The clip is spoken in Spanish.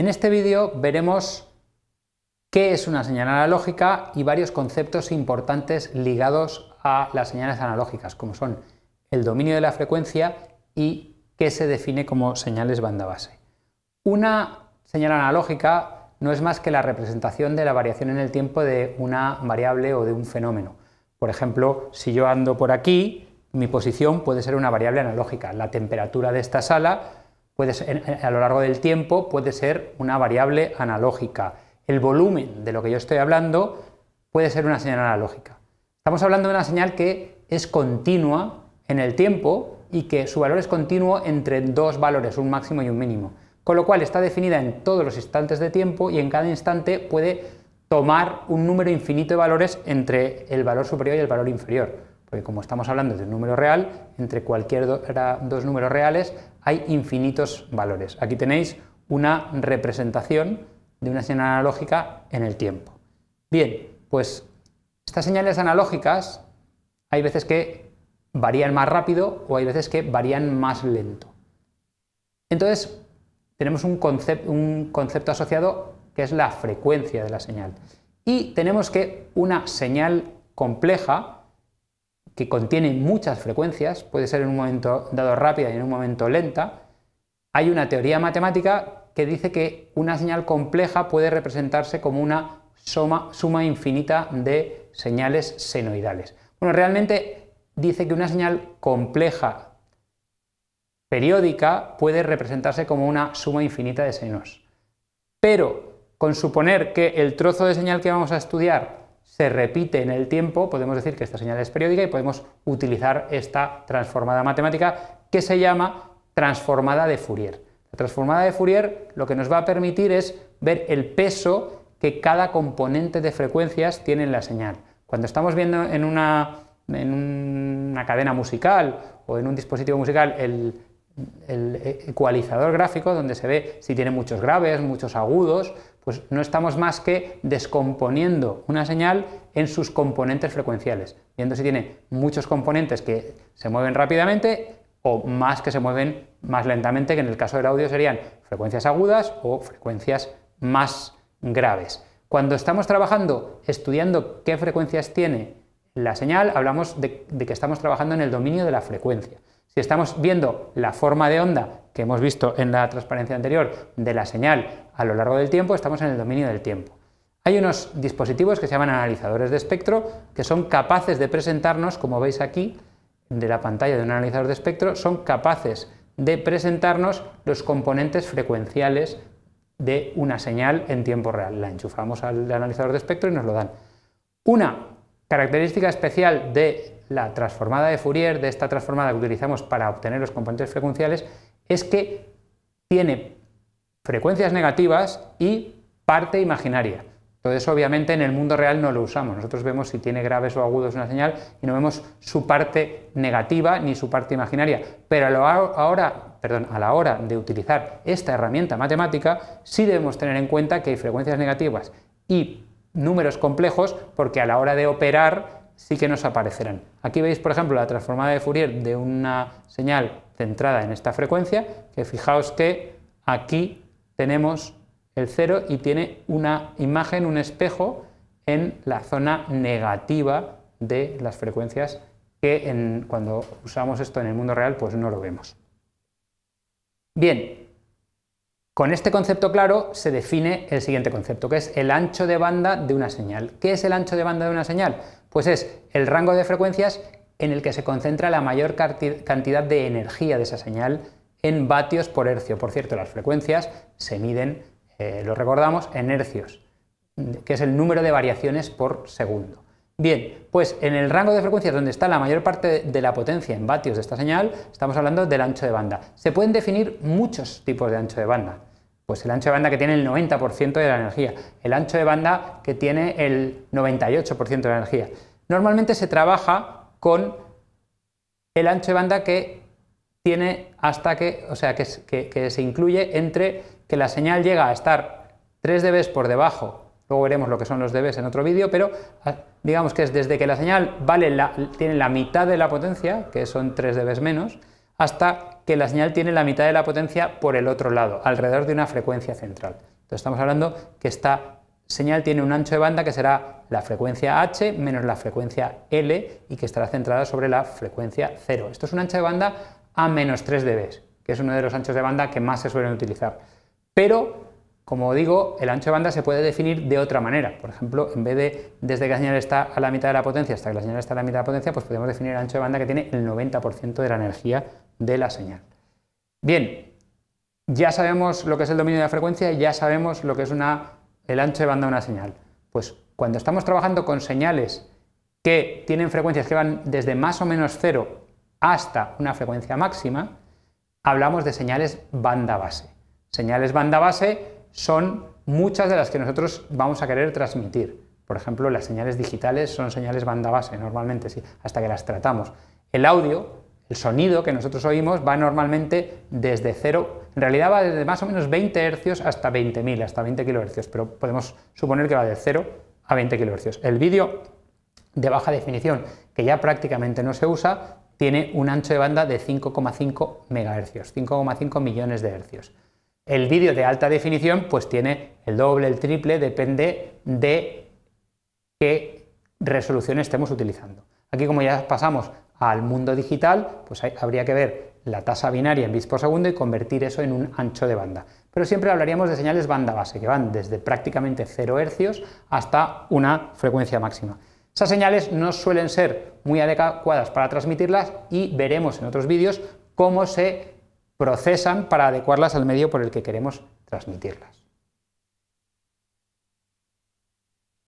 En este vídeo veremos qué es una señal analógica y varios conceptos importantes ligados a las señales analógicas, como son el dominio de la frecuencia y qué se define como señales banda base. Una señal analógica no es más que la representación de la variación en el tiempo de una variable o de un fenómeno. Por ejemplo, si yo ando por aquí, mi posición puede ser una variable analógica. La temperatura de esta sala puede a lo largo del tiempo puede ser una variable analógica. El volumen de lo que yo estoy hablando puede ser una señal analógica. Estamos hablando de una señal que es continua en el tiempo y que su valor es continuo entre dos valores, un máximo y un mínimo. Con lo cual está definida en todos los instantes de tiempo y en cada instante puede tomar un número infinito de valores entre el valor superior y el valor inferior. Porque como estamos hablando de un número real, entre cualquier dos números reales hay infinitos valores. Aquí tenéis una representación de una señal analógica en el tiempo. Bien, pues estas señales analógicas hay veces que varían más rápido o hay veces que varían más lento. Entonces, tenemos un concepto asociado que es la frecuencia de la señal. Y tenemos que una señal compleja, que contiene muchas frecuencias, puede ser en un momento dado rápida y en un momento lenta, hay una teoría matemática que dice que una señal compleja puede representarse como una suma, suma infinita de señales senoidales. Bueno, realmente dice que una señal compleja periódica puede representarse como una suma infinita de senos. Pero con suponer que el trozo de señal que vamos a estudiar se repite en el tiempo, podemos decir que esta señal es periódica y podemos utilizar esta transformada matemática que se llama transformada de Fourier. La transformada de Fourier lo que nos va a permitir es ver el peso que cada componente de frecuencias tiene en la señal. Cuando estamos viendo en una, en una cadena musical o en un dispositivo musical el, el ecualizador gráfico, donde se ve si tiene muchos graves, muchos agudos, pues no estamos más que descomponiendo una señal en sus componentes frecuenciales, viendo si tiene muchos componentes que se mueven rápidamente o más que se mueven más lentamente, que en el caso del audio serían frecuencias agudas o frecuencias más graves. Cuando estamos trabajando, estudiando qué frecuencias tiene la señal, hablamos de, de que estamos trabajando en el dominio de la frecuencia. Si estamos viendo la forma de onda que hemos visto en la transparencia anterior de la señal a lo largo del tiempo, estamos en el dominio del tiempo. Hay unos dispositivos que se llaman analizadores de espectro que son capaces de presentarnos, como veis aquí, de la pantalla de un analizador de espectro, son capaces de presentarnos los componentes frecuenciales de una señal en tiempo real. La enchufamos al analizador de espectro y nos lo dan. Una característica especial de la transformada de Fourier, de esta transformada que utilizamos para obtener los componentes frecuenciales, es que tiene frecuencias negativas y parte imaginaria. Todo eso obviamente en el mundo real no lo usamos. Nosotros vemos si tiene graves o agudos una señal y no vemos su parte negativa ni su parte imaginaria. Pero a, perdón, a la hora de utilizar esta herramienta matemática sí debemos tener en cuenta que hay frecuencias negativas y números complejos porque a la hora de operar sí que nos aparecerán. Aquí veis, por ejemplo, la transformada de Fourier de una señal centrada en esta frecuencia, que fijaos que aquí tenemos el cero y tiene una imagen, un espejo en la zona negativa de las frecuencias que cuando usamos esto en el mundo real pues no lo vemos. Bien, con este concepto claro se define el siguiente concepto, que es el ancho de banda de una señal. ¿Qué es el ancho de banda de una señal? Pues es el rango de frecuencias en el que se concentra la mayor cantidad de energía de esa señal en vatios por hercio. Por cierto, las frecuencias se miden, eh, lo recordamos, en hercios, que es el número de variaciones por segundo. Bien, pues en el rango de frecuencias donde está la mayor parte de la potencia en vatios de esta señal, estamos hablando del ancho de banda. Se pueden definir muchos tipos de ancho de banda. Pues el ancho de banda que tiene el 90% de la energía, el ancho de banda que tiene el 98% de la energía. Normalmente se trabaja con el ancho de banda que tiene hasta que, o sea, que, se incluye entre que la señal llega a estar 3 dB por debajo Luego veremos lo que son los dB en otro vídeo, pero ah, digamos que es desde que la señal vale la, tiene la mitad de la potencia, que son 3 dB menos, hasta que la señal tiene la mitad de la potencia por el otro lado, alrededor de una frecuencia central. Entonces estamos hablando que esta señal tiene un ancho de banda que será la frecuencia H menos la frecuencia L y que estará centrada sobre la frecuencia 0. Esto es un ancho de banda a menos 3 dB, que es uno de los anchos de banda que más se suelen utilizar. Pero como digo, el ancho de banda se puede definir de otra manera. Por ejemplo, en vez de desde que la señal está a la mitad de la potencia hasta que la señal está a la mitad de la potencia, pues podemos definir el ancho de banda que tiene el 90% de la energía de la señal. Bien, ya sabemos lo que es el dominio de la frecuencia, y ya sabemos lo que es una, el ancho de banda de una señal. Pues cuando estamos trabajando con señales que tienen frecuencias que van desde más o menos cero hasta una frecuencia máxima, hablamos de señales banda base. Señales banda base son muchas de las que nosotros vamos a querer transmitir. Por ejemplo, las señales digitales son señales banda base normalmente, sí, hasta que las tratamos. El audio, el sonido que nosotros oímos va normalmente desde cero, en realidad va desde más o menos 20 hercios hasta 20.000, hasta 20 kHz, pero podemos suponer que va de 0 a 20 kHz. El vídeo de baja definición, que ya prácticamente no se usa, tiene un ancho de banda de 5,5 MHz, 5,5 millones de hercios. El vídeo de alta definición pues tiene el doble, el triple, depende de qué resolución estemos utilizando. Aquí como ya pasamos al mundo digital, pues habría que ver la tasa binaria en bits por segundo y convertir eso en un ancho de banda. Pero siempre hablaríamos de señales banda base, que van desde prácticamente 0 hercios hasta una frecuencia máxima. Esas señales no suelen ser muy adecuadas para transmitirlas y veremos en otros vídeos cómo se procesan para adecuarlas al medio por el que queremos transmitirlas.